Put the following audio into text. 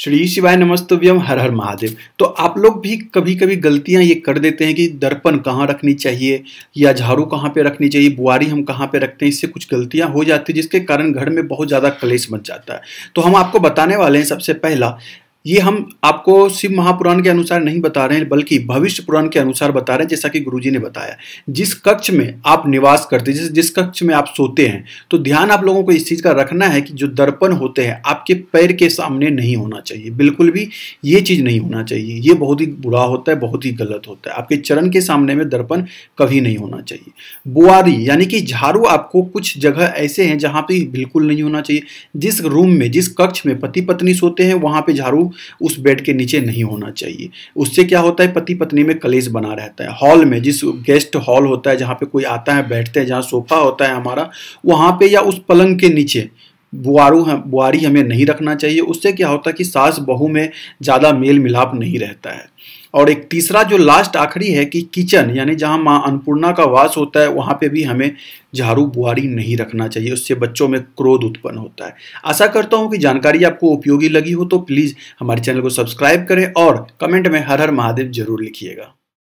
श्री शिवाय नमस्तव्यम हर हर महादेव तो आप लोग भी कभी कभी गलतियां ये कर देते हैं कि दर्पण कहाँ रखनी चाहिए या झाड़ू कहाँ पे रखनी चाहिए बुआरी हम कहाँ पे रखते हैं इससे कुछ गलतियां हो जाती है जिसके कारण घर में बहुत ज़्यादा क्लेश मच जाता है तो हम आपको बताने वाले हैं सबसे पहला ये हम आपको शिव महापुराण के अनुसार नहीं बता रहे हैं बल्कि भविष्य पुराण के अनुसार बता रहे हैं जैसा कि गुरुजी ने बताया जिस कक्ष में आप निवास करते हैं जिस जिस कक्ष में आप सोते हैं तो ध्यान आप लोगों को इस चीज़ का रखना है कि जो दर्पण होते हैं आपके पैर के सामने नहीं होना चाहिए बिल्कुल भी ये चीज़ नहीं होना चाहिए ये बहुत ही बुरा होता है बहुत ही गलत होता है आपके चरण के सामने में दर्पण कभी नहीं होना चाहिए बुआरी यानी कि झाड़ू आपको कुछ जगह ऐसे हैं जहाँ पर बिल्कुल नहीं होना चाहिए जिस रूम में जिस कक्ष में पति पत्नी सोते हैं वहाँ पर झाड़ू उस बेड के नीचे नहीं होना चाहिए उससे क्या होता है पति पत्नी में कलेश बना रहता है हॉल में जिस गेस्ट हॉल होता है जहाँ पे कोई आता है बैठते हैं जहाँ सोफा होता है हमारा वहाँ पे या उस पलंग के नीचे बुआरू हम बुआरी हमें नहीं रखना चाहिए उससे क्या होता है कि सास बहू में ज़्यादा मेल मिलाप नहीं रहता है और एक तीसरा जो लास्ट आखिरी है कि किचन यानी जहाँ माँ अन्नपूर्णा का वास होता है वहाँ पे भी हमें झाड़ू बुआरी नहीं रखना चाहिए उससे बच्चों में क्रोध उत्पन्न होता है आशा करता हूँ कि जानकारी आपको उपयोगी लगी हो तो प्लीज़ हमारे चैनल को सब्सक्राइब करें और कमेंट में हर हर महादेव जरूर लिखिएगा